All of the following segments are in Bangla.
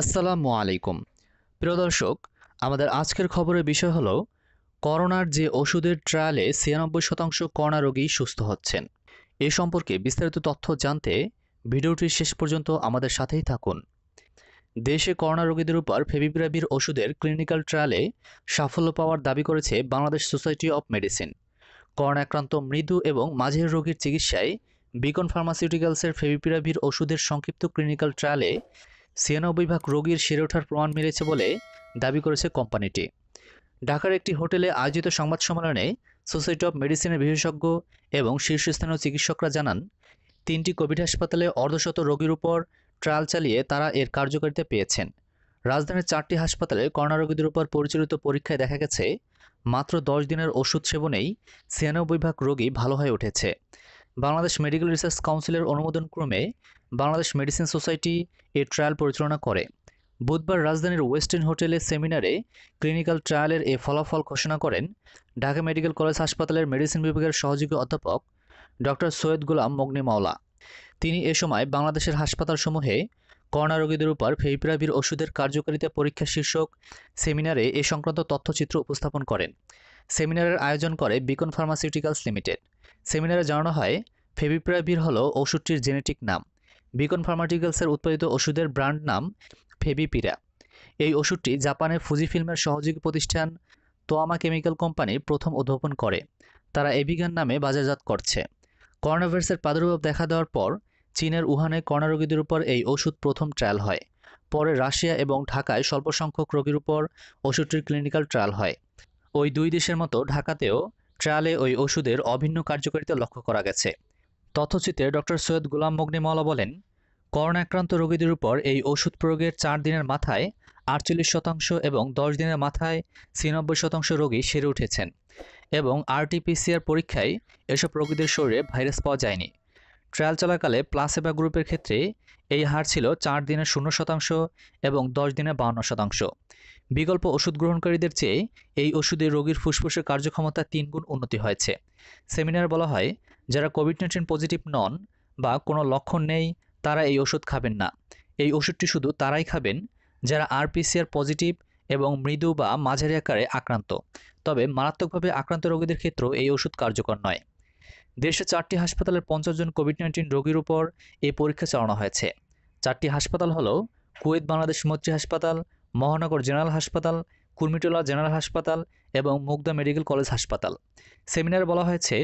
আসসালামু আলাইকুম প্রিয় দর্শক আমাদের আজকের খবরের বিষয় হলো করোনার যে ওষুধের ট্রায়ালে ছিয়ানব্বই শতাংশ করোনা রোগী সুস্থ হচ্ছেন এ সম্পর্কে বিস্তারিত তথ্য জানতে ভিডিওটির শেষ পর্যন্ত আমাদের সাথেই থাকুন দেশে করোনা রোগীদের উপর ফেবিপ্রাবির ওষুধের ক্লিনিক্যাল ট্রায়ালে সাফল্য পাওয়ার দাবি করেছে Bangladesh society of medicine corona আক্রান্ত মৃদু এবং মাঝের রোগীর চিকিৎসায় বিকন ফার্মাসিউটিক্যালসের ফেবিপিরাভির ওষুধের সংক্ষিপ্ত ক্লিনিক্যাল ট্রায়ালে ছিয়ানব্বই বিভাগ রোগীর সেরে ওঠার প্রমাণ মিলেছে বলে দাবি করেছে কোম্পানিটি ঢাকার একটি হোটেলে আয়োজিত সংবাদ সম্মেলনে সোসাইটি অব মেডিসিনের বিশেষজ্ঞ এবং শীর্ষস্থানীয় চিকিৎসকরা জানান তিনটি কোভিড হাসপাতালে অর্ধশত রোগীর উপর ট্রায়াল চালিয়ে তারা এর কার্যকারিতা পেয়েছেন রাজধানীর চারটি হাসপাতালে করোনা রোগীদের উপর পরিচালিত পরীক্ষায় দেখা গেছে মাত্র দশ দিনের ওষুধ সেবনেই ছিয়ানব্বই বিভাগ রোগী ভালো হয়ে উঠেছে বাংলাদেশ মেডিকেল রিসার্চ কাউন্সিলের অনুমোদন ক্রমে বাংলাদেশ মেডিসিন সোসাইটি এ ট্রায়াল পরিচালনা করে বুধবার রাজধানীর ওয়েস্টার্ন হোটেলে সেমিনারে ক্লিনিক্যাল ট্রায়ালের এ ফলাফল ঘোষণা করেন ঢাকা মেডিকেল কলেজ হাসপাতালের মেডিসিন বিভাগের সহযোগী অধ্যাপক ডক্টর সৈয়দ গোলাম মগ্নি মাওলা তিনি এ সময় বাংলাদেশের হাসপাতালসমূহে করোনা রোগীদের উপর ফেভিপ্রাভির ওষুধের কার্যকারিতা পরীক্ষা শীর্ষক সেমিনারে এ সংক্রান্ত তথ্যচিত্র উপস্থাপন করেন সেমিনারের আয়োজন করে বিকন ফার্মাসিউটিক্যালস লিমিটেড সেমিনারে জানানো হয় ফেভিপ্রাভির হল ওষুধটির জেনেটিক নাম বিকন ফার্মাটিক্যালসের উৎপাদিত ওষুধের ব্র্যান্ড নাম ফেবিপিরা এই ওষুধটি জাপানের ফুজি ফিল্মের সহযোগী প্রতিষ্ঠান তোয়ামা কেমিক্যাল কোম্পানি প্রথম উদ্ভাবন করে তারা এভিগান নামে বাজারজাত করছে করোনাভাইরাসের প্রাদুর্ভাব দেখা দেওয়ার পর চীনের উহানে করোনা রোগীদের উপর এই ওষুধ প্রথম ট্রায়াল হয় পরে রাশিয়া এবং ঢাকায় স্বল্প সংখ্যক রোগীর উপর ওষুধটির ক্লিনিক্যাল ট্রায়াল হয় ওই দুই দেশের মতো ঢাকাতেও ট্রায়ালে ওই ওষুধের অভিন্ন কার্যকারিতা লক্ষ্য করা গেছে তথ্যচিত্রে ডক্টর সৈয়দ গুলাম মগনি বলেন করোনা আক্রান্ত রোগীদের উপর এই ওষুধ প্রয়োগের চার দিনের মাথায় আটচল্লিশ শতাংশ এবং দশ দিনের মাথায় ছিয়ানব্বই শতাংশ রোগী সেরে উঠেছেন এবং আরটিপিসিআর পরীক্ষায় এসব রোগীদের শরীরে ভাইরাস পাওয়া যায়নি ট্রায়াল চলাকালে প্লাসেবা গ্রুপের ক্ষেত্রে এই হার ছিল চার দিনে শূন্য শতাংশ এবং দশ দিনে বাউন্ন শতাংশ বিকল্প ওষুধ গ্রহণকারীদের চেয়ে এই ওষুধে রোগীর ফুসফুসের কার্যক্ষমতা তিনগুণ উন্নতি হয়েছে সেমিনার বলা হয় যারা কোভিড নাইন্টিন পজিটিভ নন বা কোনো লক্ষণ নেই তারা এই ওষুধ খাবেন না এই ওষুধটি শুধু তারাই খাবেন যারা আরপিসিআর পজিটিভ এবং মৃদু বা মাঝারি আকারে আক্রান্ত তবে মারাত্মকভাবে আক্রান্ত রোগীদের ক্ষেত্রেও এই ওষুধ কার্যকর নয় দেশে চারটি হাসপাতালের পঞ্চাশ জন কোভিড নাইন্টিন রোগীর উপর এই পরীক্ষা চালানো হয়েছে চারটি হাসপাতাল হল কুয়েত বাংলাদেশ মৈত্রী হাসপাতাল মহানগর জেনারেল হাসপাতাল কুর্মিটোলা জেনারেল হাসপাতাল এবং মুগদা মেডিকেল কলেজ হাসপাতাল সেমিনারে বলা হয়েছে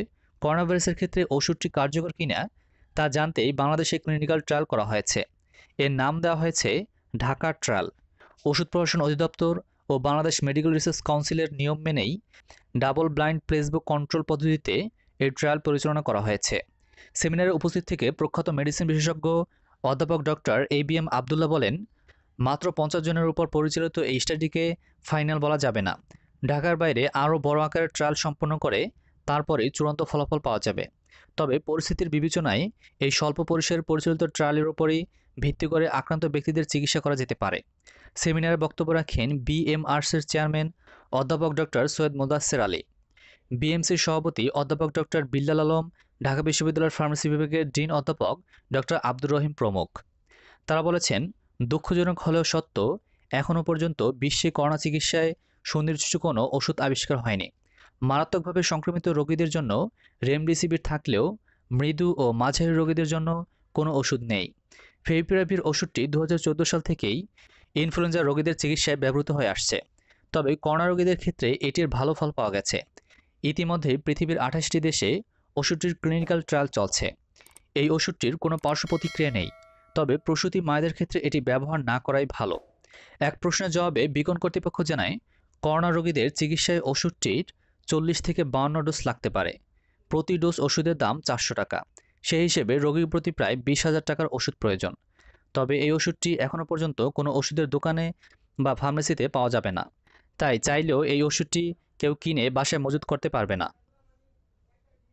করোনা ভাইরাসের ক্ষেত্রে ওষুধটি কার্যকর কিনা তা জানতেই বাংলাদেশে ক্লিনিক্যাল ট্রায়াল করা হয়েছে এর নাম দেওয়া হয়েছে ঢাকা ট্রায়াল ওষুধ প্রশাসন অধিদপ্তর ও বাংলাদেশ মেডিকেল রিসার্চ কাউন্সিলের নিয়ম মেনেই ডাবল ব্লাইন্ড প্লেসবো কন্ট্রোল পদ্ধতিতে এই ট্রায়াল পরিচালনা করা হয়েছে সেমিনারে উপস্থিত থেকে প্রখ্যাত মেডিসিন বিশেষজ্ঞ অধ্যাপক doctor A B M Abdullah বলেন মাত্র পঞ্চাশ জনের উপর পরিচালিত এই স্টাডিকে ফাইনাল বলা যাবে না ঢাকার বাইরে আরও বড় আকারের ট্রায়াল সম্পন্ন করে তারপরে চূড়ান্ত ফলাফল পাওয়া যাবে তবে পরিস্থিতির বিবেচনায় এই স্বল্প পরিসরের পরিচালিত ট্রায়ালের উপরই ভিত্তি করে আক্রান্ত ব্যক্তিদের চিকিৎসা করা যেতে পারে সেমিনারে বক্তব্য রাখেন বিএমআরসির চেয়ারম্যান অধ্যাপক ডক্টর সৈয়দ মোদাসের আলী বিএমসির সভাপতি অধ্যাপক ডক্টর বিল্লাল আলম ঢাকা বিশ্ববিদ্যালয়ের ফার্মেসি বিভাগের ডিন অধ্যাপক ডক্টর আব্দুর রহিম প্রমুখ তারা বলেছেন দুঃখজনক হলেও সত্য এখনও পর্যন্ত বিশ্বে করোনা চিকিৎসায় সুনির্দিষ্ট কোনো ওষুধ আবিষ্কার হয়নি মারাত্মকভাবে সংক্রমিত রোগীদের জন্য রেমডিসিভির থাকলেও মৃদু ও মাঝারি রোগীদের জন্য কোনো ওষুধ নেই ফেভিপিরাভির ওষুধটি দু সাল থেকেই ইনফ্লুয়েঞ্জা রোগীদের চিকিৎসায় ব্যবহৃত হয়ে আসছে তবে করোনা রোগীদের ক্ষেত্রে এটির ভালো ফল পাওয়া গেছে ইতিমধ্যে পৃথিবীর আঠাশটি দেশে ওষুধটির ক্লিনিক্যাল ট্রায়াল চলছে এই ওষুধটির কোনো পার্শ্ব প্রতিক্রিয়া নেই তবে প্রসূতি মায়েদের ক্ষেত্রে এটি ব্যবহার না করাই ভালো এক প্রশ্নের জবাবে বিকন কর্তৃপক্ষ জানায় করোনা রোগীদের চিকিৎসায় ওষুধটির চল্লিশ থেকে বাউন্ন ডোজ লাগতে পারে প্রতি ডোজ ওষুধের দাম চারশো টাকা সেই হিসেবে রোগীর প্রতি প্রায় বিশ হাজার টাকার ওষুধ প্রয়োজন তবে এই ওষুধটি এখনও পর্যন্ত কোনো ওষুধের দোকানে বা ফার্মেসিতে পাওয়া যাবে না তাই চাইলেও এই ওষুধটি কেউ কিনে বাসায় মজুত করতে পারবে না